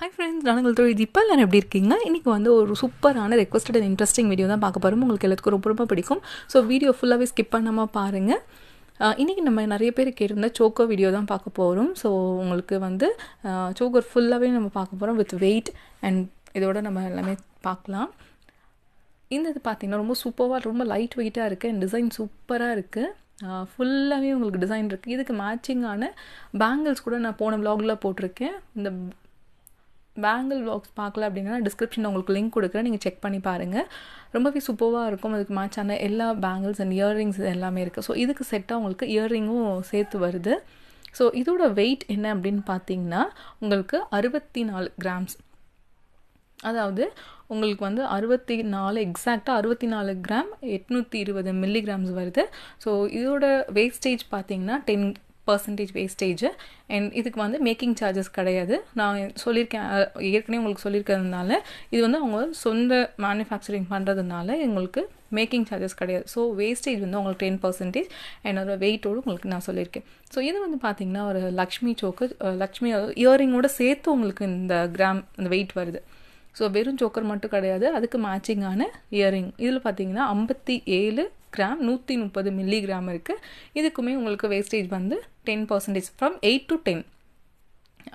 hi friends நான் உங்கள் தொழில் இப்போ நான் எப்படி இருக்கீங்க இன்றைக்கி வந்து ஒரு சூப்பரான ரெக்வஸ்டட் அண்ட் இன்ட்ரெஸ்டிங் வீடியோ தான் பார்க்க போகிறோம் உங்களுக்கு எல்லாத்துக்கும் ரொம்ப ரொம்ப பிடிக்கும் ஸோ வீடியோ ஃபுல்லாகவே ஸ்கிப் பண்ணாமல் பாருங்கள் இன்றைக்கி நம்ம நிறைய பேர் கேட்டிருந்த சோக்கோ வீடியோ தான் பார்க்க போகிறோம் ஸோ உங்களுக்கு வந்து சோக்கர் ஃபுல்லாகவே நம்ம பார்க்க போகிறோம் வித் வெயிட் அண்ட் இதோட நம்ம எல்லாமே பார்க்கலாம் இந்த இது பார்த்திங்கன்னா ரொம்ப சூப்பராக ரொம்ப லைட் வெயிட்டாக இருக்குது அண்ட் டிசைன் சூப்பராக இருக்குது ஃபுல்லாகவே உங்களுக்கு டிசைன் இருக்குது இதுக்கு மேட்சிங்கான பேங்கிள்ஸ் கூட நான் போன விலாகில் போட்டிருக்கேன் இந்த பேங்கிள் பாக்ஸ் பார்க்கல அப்படின்னா டிஸ்கிரிப்ஷனில் உங்களுக்கு லிங்க் கொடுக்குறேன் நீங்கள் செக் பண்ணி பாருங்கள் ரொம்பவே சூப்பராக இருக்கும் அதுக்கு மேட்சான எல்லா பேங்கிள்ஸ் அண்ட் இயர்ரிங்ஸ் எல்லாமே இருக்குது ஸோ இதுக்கு செட்டாக உங்களுக்கு இயர்ரிங்கும் சேர்த்து வருது ஸோ இதோட வெயிட் என்ன அப்படின்னு பார்த்தீங்கன்னா உங்களுக்கு அறுபத்தி நாலு கிராம்ஸ் அதாவது உங்களுக்கு வந்து அறுபத்தி நாலு எக்ஸாக்டாக அறுபத்தி நாலு கிராம் எட்நூற்றி இருபது மில்லிகிராம்ஸ் வருது ஸோ இதோட வேஸ்டேஜ் பார்த்தீங்கன்னா டென் பர்சன்டேஜ் வேஸ்டேஜ் அண்ட் இதுக்கு வந்து மேக்கிங் சார்ஜஸ் கிடையாது நான் சொல்லியிருக்கேன் ஏற்கனவே உங்களுக்கு சொல்லியிருக்கிறதுனால இது வந்து அவங்க சொந்த மேனுஃபேக்சரிங் பண்ணுறதுனால எங்களுக்கு மேக்கிங் சார்ஜஸ் கிடையாது ஸோ வேஸ்டேஜ் வந்து உங்களுக்கு டென் பர்சன்டேஜ் என்னோட வெயிட்டோடு உங்களுக்கு நான் சொல்லியிருக்கேன் ஸோ இது வந்து பார்த்திங்கன்னா ஒரு லக்ஷ்மி சோக்கு லக்ஷ்மி இயரிங்கோடு சேர்த்து உங்களுக்கு இந்த கிராம் இந்த வெயிட் வருது ஸோ வெறும் சோக்கர் மட்டும் கிடையாது அதுக்கு மேட்சிங்கான இயரிங் இதில் பார்த்தீங்கன்னா ஐம்பத்தி ஏழு கிராம் நூற்றி முப்பது மில்லி கிராம் இருக்குது இதுக்குமே உங்களுக்கு வேஸ்டேஜ் வந்து ten percentage from eight to ten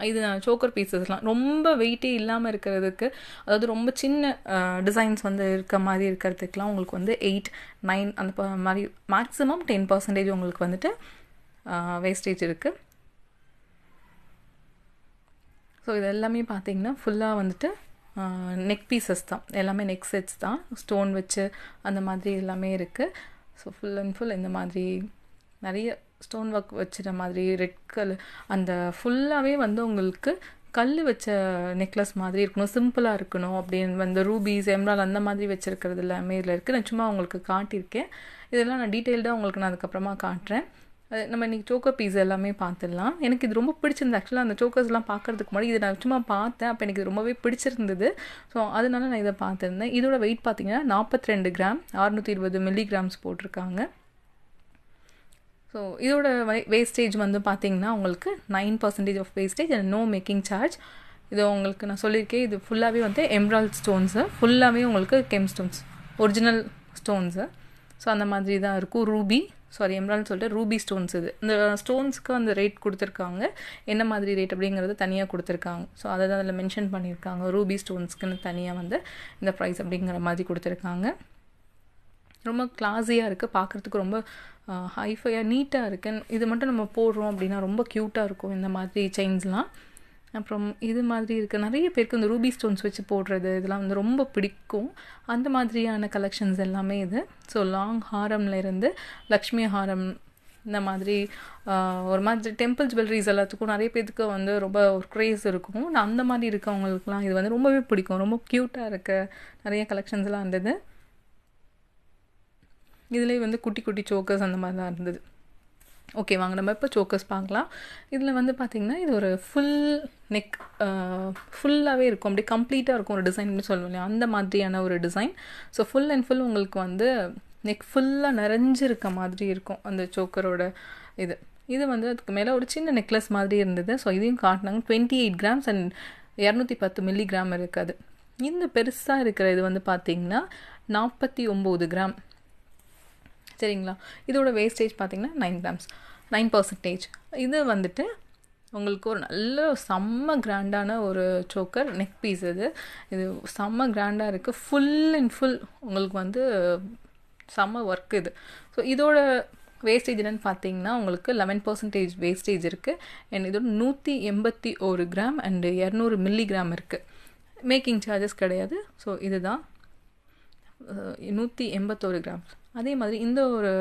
இது சோக்கர் பீசஸ்லாம் ரொம்ப வெயிட்டே இல்லாமல் இருக்கிறதுக்கு அதாவது ரொம்ப சின்ன டிசைன்ஸ் வந்து இருக்க மாதிரி இருக்கிறதுக்குலாம் உங்களுக்கு வந்து எயிட் நைன் அந்த மாதிரி மேக்ஸிமம் டென் பர்சன்டேஜ் உங்களுக்கு வந்துட்டு வேஸ்டேஜ் இருக்குது ஸோ இது எல்லாமே பார்த்தீங்கன்னா ஃபுல்லாக வந்துட்டு நெக் பீசஸ் தான் எல்லாமே நெக் செட்ஸ் தான் ஸ்டோன் வச்சு அந்த மாதிரி எல்லாமே இருக்குது ஸோ ஃபுல் அண்ட் ஃபுல் இந்த மாதிரி நிறைய ஸ்டோன் ஒர்க் வச்சுற மாதிரி ரெட் கலர் அந்த ஃபுல்லாகவே வந்து உங்களுக்கு கல் வச்ச நெக்லஸ் மாதிரி இருக்கணும் சிம்பிளாக இருக்கணும் அப்படின்னு வந்து ரூபீஸ் எம்ரால் அந்த மாதிரி வச்சுருக்கிறது எல்லாமே இதில் இருக்குது நான் சும்மா உங்களுக்கு காட்டியிருக்கேன் இதெல்லாம் நான் டீட்டெயில்டாக உங்களுக்கு நான் அதுக்கப்புறமா காட்டுறேன் நம்ம இன்றைக்கி சோக்கர் பீஸ் எல்லாமே பார்த்துடலாம் எனக்கு இது ரொம்ப பிடிச்சிருந்து ஆக்சுவலாக அந்த சோக்கர்ஸ்லாம் பார்க்குறதுக்கு முன்னாடி இதை நான் சும்மா பார்த்தேன் அப்போ எனக்கு இது ரொம்பவே பிடிச்சிருந்தது ஸோ அதனால நான் இதை பார்த்துருந்தேன் இதோட வெயிட் பார்த்திங்கன்னா நாற்பத்தி ரெண்டு கிராம் அறுநூற்றி இருபது மில்லிகிராம்ஸ் போட்டிருக்காங்க ஸோ இதோட வேஸ்டேஜ் வந்து பார்த்திங்கன்னா உங்களுக்கு nine percentage of wastage and no making charge இது உங்களுக்கு நான் சொல்லியிருக்கேன் இது ஃபுல்லாகவே வந்து எம்ரால்ட் ஸ்டோன்ஸு ஃபுல்லாகவே உங்களுக்கு gem stones original stones so அந்த மாதிரி தான் இருக்கும் ரூபி சாரி எம்ரால்னு சொல்லிட்டு ரூபி ஸ்டோன்ஸ் இது இந்த ஸ்டோன்ஸ்க்கு அந்த ரேட் கொடுத்துருக்காங்க என்ன மாதிரி ரேட் அப்படிங்கிறது தனியாக கொடுத்துருக்காங்க ஸோ அதை தான் அதில் மென்ஷன் பண்ணியிருக்காங்க ரூபி ஸ்டோன்ஸ்க்குன்னு தனியாக வந்து இந்த ப்ரைஸ் அப்படிங்கிற மாதிரி கொடுத்துருக்காங்க ரொம்ப கிளாஸியாக இருக்குது பார்க்குறதுக்கு ரொம்ப ஹைஃபையாக நீட்டாக இருக்குது இது மட்டும் நம்ம போடுறோம் அப்படின்னா ரொம்ப க்யூட்டாக இருக்கும் இந்த மாதிரி செயின்ஸ்லாம் அப்புறம் இது மாதிரி இருக்க நிறைய பேருக்கு இந்த ரூபி ஸ்டோன்ஸ் வச்சு போடுறது இதெல்லாம் வந்து ரொம்ப பிடிக்கும் அந்த மாதிரியான கலெக்ஷன்ஸ் எல்லாமே இது ஸோ லாங் ஹாரம்லேருந்து லக்ஷ்மி ஹாரம் இந்த மாதிரி ஒரு மாதிரி டெம்பிள் ஜுவல்லரிஸ் எல்லாத்துக்கும் நிறைய பேத்துக்கு வந்து ரொம்ப ஒரு க்ரேஸ் இருக்கும் அந்த மாதிரி இருக்கவங்களுக்குலாம் இது வந்து ரொம்பவே பிடிக்கும் ரொம்ப க்யூட்டாக இருக்க நிறைய கலெக்ஷன்ஸ்லாம் இருந்தது இதுலேயே வந்து குட்டி குட்டி சோக்கர்ஸ் அந்த மாதிரிலாம் இருந்தது ஓகே வாங்க நம்ம இப்போ சோக்கஸ் பார்க்கலாம் இதில் வந்து பார்த்திங்கன்னா இது ஒரு ஃபுல் நெக் ஃபுல்லாகவே இருக்கும் அப்படியே கம்ப்ளீட்டாக இருக்கும் ஒரு டிசைன் சொல்லுவோம் இல்லையா அந்த மாதிரியான ஒரு design so full and full உங்களுக்கு வந்து நெக் ஃபுல்லாக நிறைஞ்சிருக்க மாதிரி இருக்கும் அந்த சோக்கரோட இது இது வந்து அதுக்கு மேலே ஒரு சின்ன நெக்லஸ் மாதிரி இருந்தது ஸோ இதையும் காட்டினாங்க டுவெண்ட்டி எயிட் கிராம்ஸ் அண்ட் இரநூத்தி பத்து மில்லிகிராம் இருக்குது இந்த பெருசாக இருக்கிற இது வந்து பார்த்திங்கன்னா நாற்பத்தி ஒம்பது கிராம் சரிங்களா இதோட வேஸ்டேஜ் பார்த்திங்கன்னா நைன் கிராம்ஸ் நைன் பர்சன்டேஜ் இது வந்துட்டு உங்களுக்கு ஒரு நல்ல செம்ம கிராண்டான ஒரு சோக்கர் நெக் பீஸ் இது இது செம்ம கிராண்டாக இருக்குது ஃபுல் அண்ட் ஃபுல் உங்களுக்கு வந்து செம்ம ஒர்க் இது ஸோ இதோட வேஸ்டேஜ் என்னென்னு பார்த்தீங்கன்னா உங்களுக்கு லெவன் பர்சன்டேஜ் வேஸ்டேஜ் இருக்குது அண்ட் இதோட நூற்றி எண்பத்தி ஒரு கிராம் அண்டு இரநூறு மில்லிகிராம் இருக்குது மேக்கிங் சார்ஜஸ் கிடையாது ஸோ இதுதான் நூற்றி எண்பத்தோரு கிராம்ஸ் அதே மாதிரி இந்த ஒரு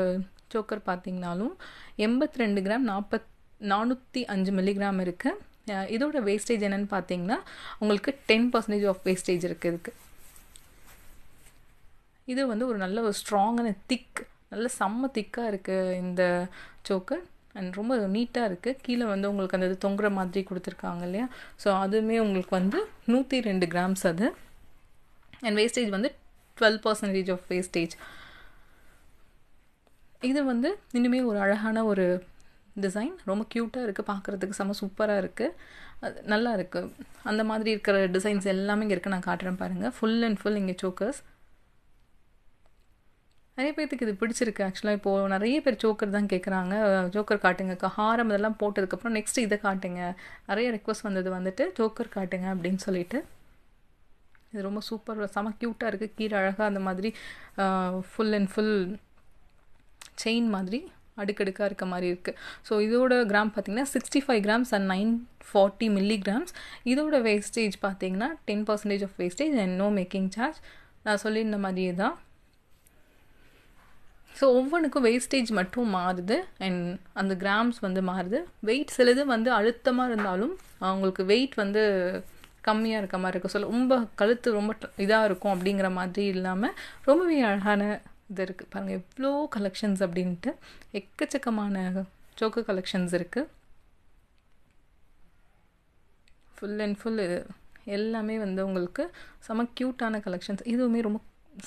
சோக்கர் பார்த்திங்கனாலும் எண்பத்தி ரெண்டு கிராம் நாற்பத் நானூற்றி அஞ்சு மில்லிகிராம் இருக்குது இதோட வேஸ்டேஜ் என்னென்னு பார்த்தீங்கன்னா உங்களுக்கு டென் பர்சன்டேஜ் ஆஃப் வேஸ்டேஜ் இருக்குது இதுக்கு இது வந்து ஒரு நல்ல ஒரு ஸ்ட்ராங்கான திக் நல்ல செம்ம திக்காக இருக்குது இந்த சோக்கர் அண்ட் ரொம்ப நீட்டாக இருக்குது கீழே வந்து உங்களுக்கு அந்த இது தொங்குற மாதிரி கொடுத்துருக்காங்க இல்லையா ஸோ அதுவுமே உங்களுக்கு வந்து நூற்றி ரெண்டு கிராம்ஸ் அது அண்ட் வேஸ்டேஜ் வந்து டுவெல் பர்சன்டேஜ் ஆஃப் வேஸ்டேஜ் இது வந்து இன்னுமே ஒரு அழகான ஒரு டிசைன் ரொம்ப க்யூட்டாக இருக்குது பார்க்குறதுக்கு செம்ம சூப்பராக இருக்குது நல்லா இருக்குது அந்த மாதிரி இருக்கிற டிசைன்ஸ் எல்லாமே இங்கே இருக்குது நான் காட்டுறேன் பாருங்கள் ஃபுல் அண்ட் ஃபுல் இங்கே சோக்கர்ஸ் நிறைய பேர்த்துக்கு இது பிடிச்சிருக்கு ஆக்சுவலாக இப்போது நிறைய பேர் ஜோக்கர் தான் கேட்குறாங்க ஜோக்கர் காட்டுங்க ஹாரம் இதெல்லாம் போட்டதுக்கப்புறம் நெக்ஸ்ட் இதை காட்டுங்க நிறைய ரெக்வஸ்ட் வந்தது வந்துட்டு ஜோக்கர் காட்டுங்க அப்படின்னு சொல்லிட்டு இது ரொம்ப சூப்பர் செம க்யூட்டாக இருக்குது கீழே அழகாக அந்த மாதிரி ஃபுல் அண்ட் ஃபுல் செயின் மாதிரி அடுக்கடுக்காக இருக்க மாதிரி இருக்குது ஸோ இதோட கிராம் பார்த்தீங்கன்னா sixty five grams and nine forty milli grams இதோட வேஸ்டேஜ் பார்த்தீங்கன்னா ten percentage of wastage and no making charge நான் சொல்லியிருந்த மாதிரியே தான் ஸோ ஒவ்வொன்றுக்கும் வேஸ்டேஜ் மட்டும் மாறுது அண்ட் அந்த கிராம்ஸ் வந்து மாறுது வெயிட் சிலது வந்து அழுத்தமாக இருந்தாலும் அவங்களுக்கு வெயிட் வந்து கம்மியாக இருக்க மாதிரி இருக்கும் சொல்ல ரொம்ப கழுத்து ரொம்ப இதாக இருக்கும் அப்படிங்கிற மாதிரி இல்லாமல் ரொம்பவே அழகான இது இருக்குது பாருங்கள் எவ்வளோ கலெக்ஷன்ஸ் அப்படின்ட்டு எக்கச்சக்கமான சோக்கு கலெக்ஷன்ஸ் இருக்குது ஃபுல் அண்ட் ஃபுல் எல்லாமே வந்து உங்களுக்கு செம க்யூட்டான கலெக்ஷன்ஸ் இதுவுமே ரொம்ப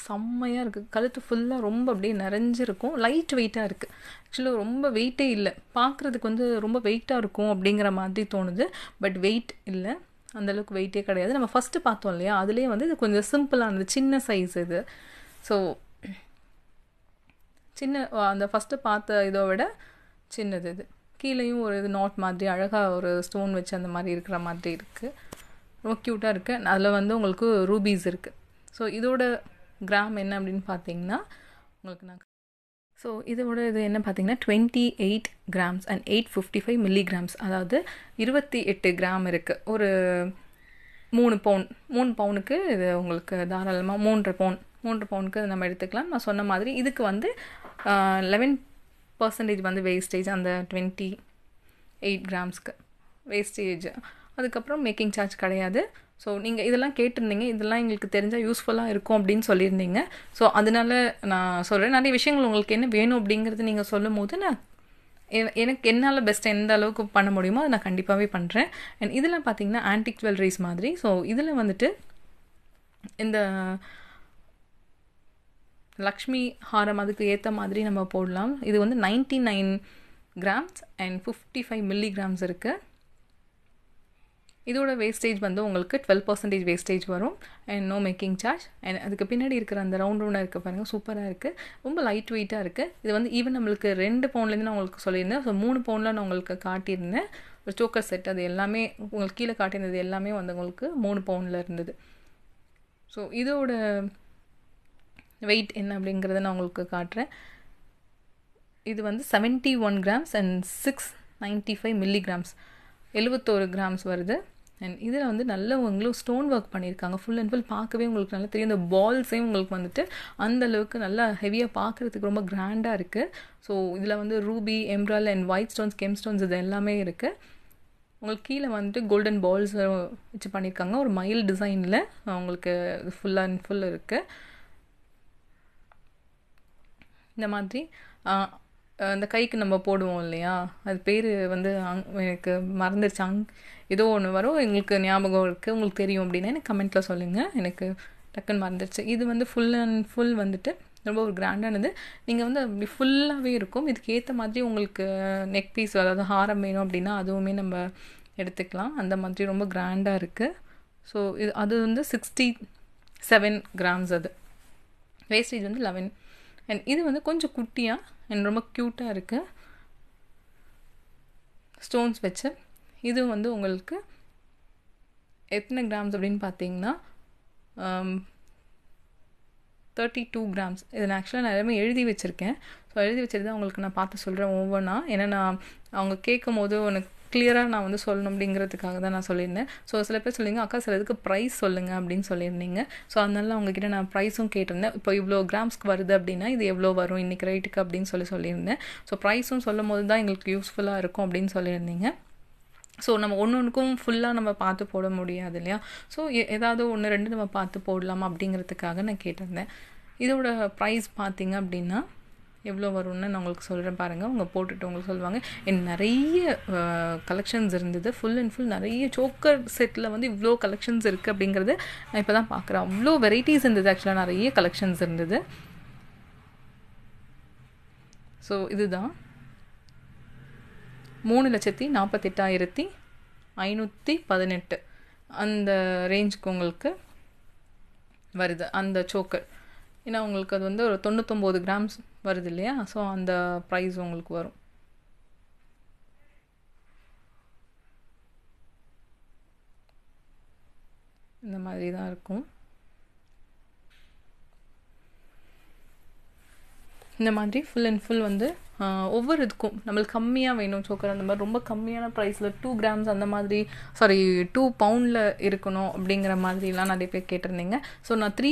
செம்மையாக இருக்குது கழுத்து ஃபுல்லாக ரொம்ப அப்படியே நிறைஞ்சிருக்கும் லைட் வெயிட்டாக இருக்குது ஆக்சுவலாக ரொம்ப வெயிட்டே இல்லை பார்க்குறதுக்கு வந்து ரொம்ப வெயிட்டாக இருக்கும் அப்படிங்கிற மாதிரி தோணுது பட் வெயிட் இல்லை அந்தளவுக்கு வெயிட்டே கிடையாது நம்ம ஃபஸ்ட்டு பார்த்தோம் இல்லையா அதுலேயே வந்து இது கொஞ்சம் சிம்பிளானது சின்ன சைஸ் இது ஸோ சின்ன அந்த ஃபஸ்ட்டு பார்த்த இதை விட சின்னது இது கீழேயும் ஒரு இது நாட் மாதிரி அழகாக ஒரு ஸ்டோன் வச்சு அந்த மாதிரி இருக்கிற மாதிரி இருக்குது ரொம்ப க்யூட்டாக இருக்குது அதில் வந்து உங்களுக்கு ரூபீஸ் இருக்குது ஸோ இதோட கிராம் என்ன அப்படின்னு பார்த்தீங்கன்னா உங்களுக்கு நான் ஸோ இதோட இது என்ன பார்த்தீங்கன்னா twenty eight grams and eight fifty five milli grams அதாவது இருபத்தி எட்டு கிராம் இருக்குது ஒரு மூணு பவுன் மூணு பவுனுக்கு இது உங்களுக்கு தாராளமாக மூன்று பவுன் மூன்று பவுனுக்கு நம்ம எடுத்துக்கலாம் நான் சொன்ன மாதிரி இதுக்கு வந்து லெவன் பர்சன்டேஜ் வந்து வேஸ்டேஜ் அந்த டுவெண்ட்டி எயிட் கிராம்ஸ்க்கு வேஸ்டேஜ் அதுக்கப்புறம் மேக்கிங் சார்ஜ் கிடையாது ஸோ நீங்கள் இதெல்லாம் கேட்டிருந்தீங்க இதெல்லாம் எங்களுக்கு தெரிஞ்சால் யூஸ்ஃபுல்லாக இருக்கும் அப்படின்னு சொல்லியிருந்தீங்க ஸோ அதனால் நான் சொல்கிறேன் நிறைய விஷயங்கள் உங்களுக்கு என்ன வேணும் அப்படிங்கிறது நீங்கள் சொல்லும் போது நான் எனக்கு என்னால் பெஸ்ட்டு எந்த அளவுக்கு பண்ண முடியுமோ அதை நான் கண்டிப்பாகவே பண்ணுறேன் அண்ட் இதில் பார்த்தீங்கன்னா ஆன்டிக் ஜுவல்ரிஸ் மாதிரி ஸோ இதில் வந்துட்டு இந்த லக்ஷ்மி ஹாரம் அதுக்கு ஏற்ற மாதிரி நம்ம போடலாம் இது வந்து ninety nine grams and fifty five milli grams இருக்குது இதோட வேஸ்டேஜ் வந்து உங்களுக்கு டுவெல் பர்சன்டேஜ் வேஸ்டேஜ் வரும் and no making charge and அதுக்கு பின்னாடி இருக்கிற அந்த ரவுண்ட் ரவுண்டாக இருக்க பாருங்கள் சூப்பராக இருக்குது ரொம்ப லைட் வெயிட்டாக இருக்குது இது வந்து ஈவன் நம்மளுக்கு ரெண்டு பவுன்லேருந்து நான் உங்களுக்கு சொல்லியிருந்தேன் ஸோ மூணு பவுனில் நான் உங்களுக்கு காட்டியிருந்தேன் ஒரு சோக்கர் செட் அது எல்லாமே உங்களுக்கு கீழே காட்டியிருந்தது எல்லாமே வந்து உங்களுக்கு மூணு பவுனில் இருந்தது ஸோ இதோட வெயிட் என்ன அப்படிங்கிறத நான் உங்களுக்கு காட்டுறேன் இது வந்து seventy one grams and six ninety five milligrams எழுபத்தோரு கிராம்ஸ் வருது அண்ட் இதில் வந்து நல்ல ஸ்டோன் ஒர்க் பண்ணியிருக்காங்க ஃபுல் அண்ட் ஃபுல் பார்க்கவே உங்களுக்கு நல்லா தெரியும் இந்த பால்ஸையும் உங்களுக்கு வந்துட்டு அந்த அளவுக்கு நல்லா ஹெவியாக பார்க்குறதுக்கு ரொம்ப கிராண்டாக இருக்குது ஸோ இதில் வந்து ruby emerald and white stones gem stones இது எல்லாமே இருக்குது உங்களுக்கு கீழே வந்துட்டு கோல்டன் பால்ஸ் வச்சு பண்ணியிருக்காங்க ஒரு மயில் டிசைனில் உங்களுக்கு ஃபுல் அண்ட் ஃபுல் இருக்குது இந்த மாதிரி அந்த கைக்கு நம்ம போடுவோம் இல்லையா அது பேர் வந்து அங் எனக்கு மறந்துருச்சு அங் ஏதோ ஒன்று வரும் எங்களுக்கு ஞாபகம் இருக்குது உங்களுக்கு தெரியும் அப்படின்னா எனக்கு கமெண்ட்டில் சொல்லுங்கள் எனக்கு டக்குன்னு மறந்துடுச்சு இது வந்து ஃபுல் அண்ட் ஃபுல் வந்துட்டு ரொம்ப ஒரு கிராண்டானது நீங்கள் வந்து அப்படி ஃபுல்லாகவே இருக்கும் இதுக்கு ஏற்ற மாதிரி உங்களுக்கு நெக் பீஸ் அதாவது ஹாரம் வேணும் அப்படின்னா அதுவுமே நம்ம எடுத்துக்கலாம் அந்த மாதிரி ரொம்ப கிராண்டாக இருக்குது ஸோ இது அது வந்து சிக்ஸ்டி செவன் கிராம்ஸ் அது வேஸ்டேஜ் வந்து லெவன் அண்ட் இது வந்து கொஞ்சம் குட்டியாக அண்ட் ரொம்ப க்யூட்டாக இருக்குது ஸ்டோன்ஸ் வச்சு இது வந்து உங்களுக்கு எத்தனை கிராம்ஸ் அப்படின்னு பார்த்தீங்கன்னா தேர்ட்டி டூ கிராம்ஸ் இதை நான் ஆக்சுவலாக நான் எல்லாமே எழுதி வச்சுருக்கேன் ஸோ எழுதி வச்சுருந்தா உங்களுக்கு நான் பார்த்து சொல்கிறேன் ஒவ்வொன்றா ஏன்னா நான் அவங்க கேட்கும் போது உனக்கு கிளியராக நான் வந்து சொல்லணும் அப்படிங்கிறதுக்காக தான் நான் சொல்லியிருந்தேன் ஸோ சில பேர் சொல்லிங்க அக்கா சில இதுக்கு ப்ரைஸ் சொல்லுங்கள் அப்படின்னு சொல்லியிருந்தீங்க ஸோ அதனால அவங்கக்கிட்ட நான் ப்ரைஸும் கேட்டிருந்தேன் இப்போ இவ்வளோ கிராம்ஸ்க்கு வருது அப்படின்னா இது எவ்வளோ வரும் இன்றைக்கி ரேட்டுக்கு அப்படின்னு சொல்லி சொல்லியிருந்தேன் ஸோ ப்ரைஸும் சொல்லும் போது தான் எங்களுக்கு யூஸ்ஃபுல்லாக இருக்கும் அப்படின்னு சொல்லியிருந்தீங்க ஸோ நம்ம ஒன்று ஒன்றுக்கும் ஃபுல்லாக நம்ம பார்த்து போட முடியாது இல்லையா ஸோ ஏதாவது ஒன்று ரெண்டு நம்ம பார்த்து போடலாம் அப்படிங்கிறதுக்காக நான் கேட்டிருந்தேன் இதோட ப்ரைஸ் பார்த்தீங்க அப்படின்னா எவ்வளோ வரும்னு நான் உங்களுக்கு சொல்கிறேன் பாருங்கள் அவங்க போட்டுட்டு உங்களுக்கு சொல்லுவாங்க என் நிறைய கலெக்ஷன்ஸ் இருந்தது ஃபுல் அண்ட் ஃபுல் நிறைய சோக்கர் செட்டில் வந்து இவ்வளோ கலெக்ஷன்ஸ் இருக்குது அப்படிங்கிறது நான் இப்போ தான் பார்க்குறேன் அவ்வளோ வெரைட்டிஸ் இருந்தது ஆக்சுவலாக நிறைய கலெக்ஷன்ஸ் இருந்தது ஸோ இதுதான் மூணு லட்சத்தி நாற்பத்தெட்டாயிரத்தி ஐநூற்றி பதினெட்டு அந்த ரேஞ்சுக்கு உங்களுக்கு வருது அந்த சோக்கர் ஏன்னா உங்களுக்கு அது வந்து ஒரு தொண்ணூத்தொம்பது கிராம்ஸ் வருது இல்லையா ஸோ அந்த ப்ரைஸ் உங்களுக்கு வரும் இந்த மாதிரி தான் இருக்கும் இந்த மாதிரி ஃபுல் அண்ட் ஃபுல் வந்து ஒவ்வொரு இதுக்கும் நம்மளுக்கு கம்மியாக வேணும் சோக்கர் அந்த மாதிரி ரொம்ப கம்மியான ப்ரைஸில் டூ கிராம்ஸ் அந்த மாதிரி சாரி டூ பவுண்டில் இருக்கணும் அப்படிங்கிற மாதிரிலாம் நிறைய பேர் கேட்டிருந்தீங்க ஸோ நான் த்ரீ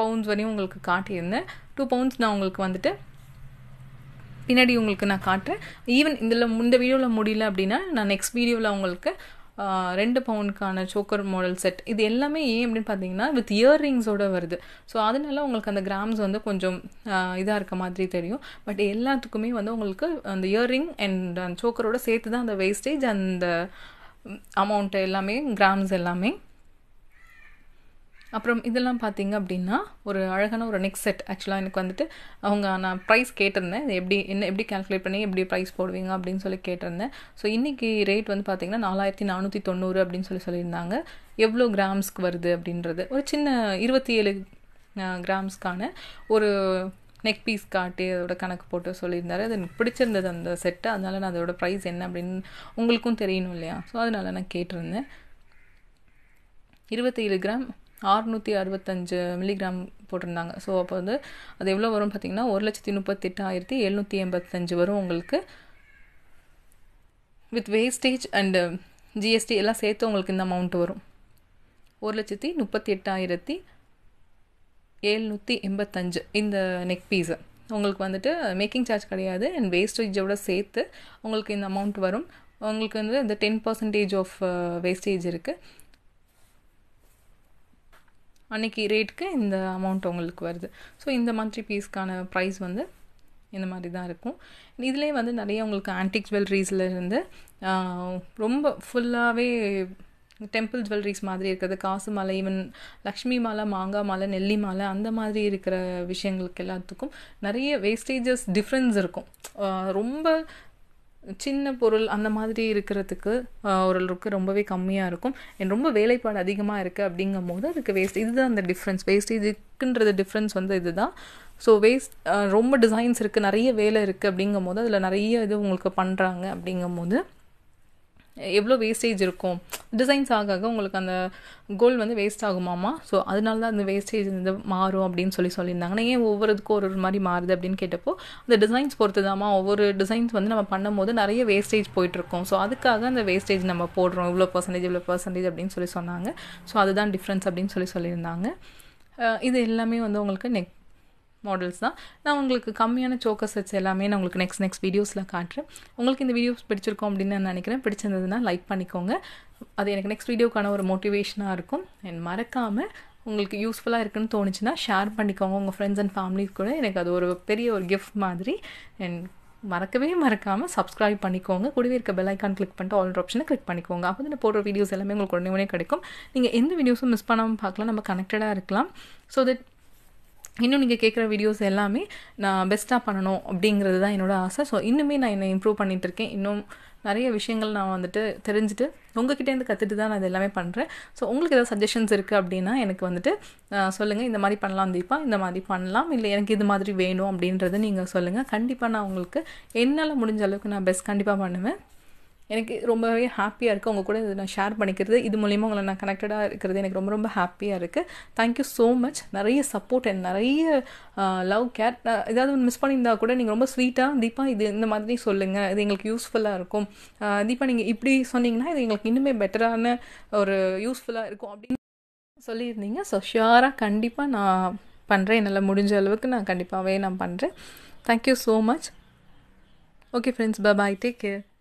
பவுண்ட்ஸ் வரையும் உங்களுக்கு காட்டியிருந்தேன் டூ பவுண்ட்ஸ் நான் உங்களுக்கு வந்துட்டு பின்னாடி உங்களுக்கு நான் காட்டுறேன் ஈவன் இதில் இந்த வீடியோவில் முடியல அப்படின்னா நான் நெக்ஸ்ட் வீடியோவில் உங்களுக்கு ரெண்டு பவுண்டுக்கான சோக்கர் மாடல் செட் இது எல்லாமே ஏன் அப்படின்னு பார்த்தீங்கன்னா வித் இயர் ரிங்ஸோடு வருது ஸோ அதனால உங்களுக்கு அந்த கிராம்ஸ் வந்து கொஞ்சம் இதாக இருக்க மாதிரி தெரியும் பட் எல்லாத்துக்குமே வந்து உங்களுக்கு அந்த இயர் ரிங் அண்ட் அந்த சோக்கரோட சேர்த்து தான் அந்த வேஸ்டேஜ் அந்த அமௌண்ட்டு எல்லாமே கிராம்ஸ் எல்லாமே அப்புறம் இதெல்லாம் பார்த்தீங்க அப்படின்னா ஒரு அழகான ஒரு நெக் செட் ஆக்சுவலாக எனக்கு வந்துட்டு அவங்க நான் ப்ரைஸ் கேட்டிருந்தேன் எப்படி என்ன எப்படி கால்குலேட் பண்ணி எப்படி ப்ரைஸ் போடுவீங்க அப்படின்னு சொல்லி கேட்டிருந்தேன் ஸோ இன்றைக்கி ரேட் வந்து பார்த்தீங்கன்னா நாலாயிரத்தி நானூற்றி தொண்ணூறு அப்படின்னு சொல்லி சொல்லியிருந்தாங்க எவ்வளோ கிராம்ஸ்க்கு வருது அப்படின்றது ஒரு சின்ன இருபத்தி ஏழு கிராம்ஸ்க்கான ஒரு நெக் பீஸ் காட்டி அதோட கணக்கு போட்டு சொல்லியிருந்தாரு அது எனக்கு பிடிச்சிருந்தது அந்த செட்டு அதனால் நான் அதோட ப்ரைஸ் என்ன அப்படின்னு உங்களுக்கும் தெரியணும் இல்லையா ஸோ அதனால் நான் கேட்டிருந்தேன் இருபத்தி ஏழு கிராம் ஆறுநூற்றி அறுபத்தஞ்சு மில்லிகிராம் போட்டிருந்தாங்க ஸோ அப்போ வந்து அது எவ்வளோ வரும்னு பார்த்தீங்கன்னா ஒரு லட்சத்தி முப்பத்தெட்டாயிரத்தி எழுநூற்றி எண்பத்தஞ்சு வரும் உங்களுக்கு வித் வேஸ்டேஜ் அண்டு ஜிஎஸ்டி எல்லாம் சேர்த்து உங்களுக்கு இந்த அமௌண்ட் வரும் ஒரு லட்சத்தி முப்பத்தி எட்டாயிரத்தி ஏழ்நூற்றி எண்பத்தஞ்சு இந்த நெக் பீஸு உங்களுக்கு வந்துட்டு மேக்கிங் சார்ஜ் கிடையாது அண்ட் வேஸ்டேஜோட சேர்த்து உங்களுக்கு இந்த அமௌண்ட் வரும் உங்களுக்கு வந்து இந்த டென் பர்சன்டேஜ் ஆஃப் வேஸ்டேஜ் இருக்குது அன்றைக்கி ரேட்டுக்கு இந்த அமௌண்ட் உங்களுக்கு வருது ஸோ இந்த மாதிரி பீஸ்க்கான ப்ரைஸ் வந்து இந்த மாதிரி தான் இருக்கும் இதுலேயே வந்து நிறைய உங்களுக்கு ஆன்டிக் ஜுவல்லரிஸில் இருந்து ரொம்ப ஃபுல்லாகவே டெம்பிள் ஜுவல்லரிஸ் மாதிரி இருக்கிறது காசு மாலை ஈவன் லக்ஷ்மி மாலை மாங்காய் மாலை நெல்லி மாலை அந்த மாதிரி இருக்கிற விஷயங்களுக்கு எல்லாத்துக்கும் நிறைய வேஸ்டேஜஸ் டிஃப்ரென்ஸ் இருக்கும் ரொம்ப சின்ன பொருள் அந்த மாதிரி இருக்கிறதுக்கு ஓரளவுக்கு ரொம்பவே கம்மியாக இருக்கும் என் ரொம்ப வேலைப்பாடு அதிகமாக இருக்குது அப்படிங்கும் போது அதுக்கு வேஸ்ட் இதுதான் அந்த டிஃப்ரென்ஸ் வேஸ்டேஜுக்குன்றது டிஃப்ரென்ஸ் வந்து இதுதான் ஸோ வேஸ்ட் ரொம்ப டிசைன்ஸ் இருக்குது நிறைய வேலை இருக்குது அப்படிங்கும் போது அதில் நிறைய இது உங்களுக்கு பண்ணுறாங்க அப்படிங்கும் போது எவ்வளோ வேஸ்டேஜ் இருக்கும் டிசைன்ஸ் ஆக ஆக உங்களுக்கு அந்த கோல்டு வந்து வேஸ்ட் ஆகுமாமா ஸோ அதனால தான் அந்த வேஸ்டேஜ் வந்து மாறும் அப்படின்னு சொல்லி சொல்லியிருந்தாங்கன்னா ஏன் ஒவ்வொருக்கும் ஒரு ஒரு மாதிரி மாறுது அப்படின்னு கேட்டப்போ அந்த டிசைன்ஸ் பொறுத்து தாம்மா ஒவ்வொரு டிசைன்ஸ் வந்து நம்ம பண்ணும்போது நிறைய வேஸ்டேஜ் போயிட்டுருக்கோம் ஸோ அதுக்காக அந்த வேஸ்டேஜ் நம்ம போடுறோம் இவ்வளோ பர்சன்டேஜ் இவ்வளோ பர்சன்டேஜ் அப்படின்னு சொல்லி சொன்னாங்க ஸோ அதுதான் டிஃப்ரென்ஸ் அப்படின்னு சொல்லி சொல்லியிருந்தாங்க இது எல்லாமே வந்து உங்களுக்கு நெக் மாடல்ஸ் தான் நான் உங்களுக்கு கம்மியான சோக்கர் செட்ஸ் எல்லாமே நான் உங்களுக்கு நெக்ஸ்ட் நெக்ஸ்ட் வீடியோஸில் காட்டுறேன் உங்களுக்கு இந்த வீடியோஸ் பிடிச்சிருக்கோம் அப்படின்னு நான் நினைக்கிறேன் பிடிச்சிருந்ததுன்னா லைக் பண்ணிக்கோங்க அது எனக்கு நெக்ஸ்ட் வீடியோக்கான ஒரு மோட்டிவேஷனாக இருக்கும் என் மறக்காமல் உங்களுக்கு யூஸ்ஃபுல்லாக இருக்குன்னு தோணுச்சுன்னா ஷேர் பண்ணிக்கோங்க உங்கள் ஃப்ரெண்ட்ஸ் அண்ட் ஃபேமிலி கூட எனக்கு அது ஒரு பெரிய ஒரு கிஃப்ட் மாதிரி அண்ட் மறக்கவே மறக்காமல் சப்ஸ்கிரைப் பண்ணிக்கோங்க கூடவே இருக்க பெல் ஐக்கான் கிளிக் பண்ணிட்டு ஆல்ரெட் ஆப்ஷனை கிளிக் பண்ணிக்கோங்க அப்போ நான் போடுற வீடியோஸ் எல்லாமே உங்களுக்கு உடனே உடனே கிடைக்கும் நீங்கள் எந்த வீடியோஸும் மிஸ் பண்ணாமல் பார்க்கலாம் நம்ம கனெக்டடாக இருக்கலாம் ஸோ தட் இன்னும் நீங்கள் கேட்குற வீடியோஸ் எல்லாமே நான் பெஸ்ட்டாக பண்ணணும் அப்படிங்கிறது தான் என்னோடய ஆசை ஸோ இன்னுமே நான் என்னை இம்ப்ரூவ் பண்ணிகிட்டு இருக்கேன் இன்னும் நிறைய விஷயங்கள் நான் வந்துட்டு தெரிஞ்சுட்டு உங்ககிட்டேருந்து கற்றுட்டு தான் நான் இது எல்லாமே பண்ணுறேன் ஸோ உங்களுக்கு ஏதாவது சஜஷன்ஸ் இருக்குது அப்படின்னா எனக்கு வந்துட்டு சொல்லுங்கள் இந்த மாதிரி பண்ணலாம் தீபா இந்த மாதிரி பண்ணலாம் இல்லை எனக்கு இது மாதிரி வேணும் அப்படின்றத நீங்கள் சொல்லுங்கள் கண்டிப்பாக நான் உங்களுக்கு என்னால் முடிஞ்ச அளவுக்கு நான் பெஸ்ட் கண்டிப்பாக பண்ணுவேன் எனக்கு ரொம்பவே ஹாப்பியாக இருக்குது உங்கள் கூட இதை நான் ஷேர் பண்ணிக்கிறது இது மூலிமா உங்களை நான் கனெக்டடாக இருக்கிறது எனக்கு ரொம்ப ரொம்ப ஹாப்பியாக இருக்குது தேங்க்யூ ஸோ மச் நிறைய சப்போர்ட் அண்ட் நிறைய லவ் கேர் ஏதாவது ஒன்று மிஸ் பண்ணியிருந்தா கூட நீங்கள் ரொம்ப ஸ்வீட்டாக தீபா இது இந்த மாதிரி சொல்லுங்கள் இது எங்களுக்கு யூஸ்ஃபுல்லாக இருக்கும் தீபா நீங்கள் இப்படி சொன்னீங்கன்னா இது எங்களுக்கு இன்னுமே பெட்டரான ஒரு யூஸ்ஃபுல்லாக இருக்கும் அப்படின்னு சொல்லியிருந்தீங்க ஸோ ஷியோராக கண்டிப்பாக நான் பண்ணுறேன் என்னால் முடிஞ்ச அளவுக்கு நான் கண்டிப்பாகவே நான் பண்ணுறேன் thank you so much okay friends bye take care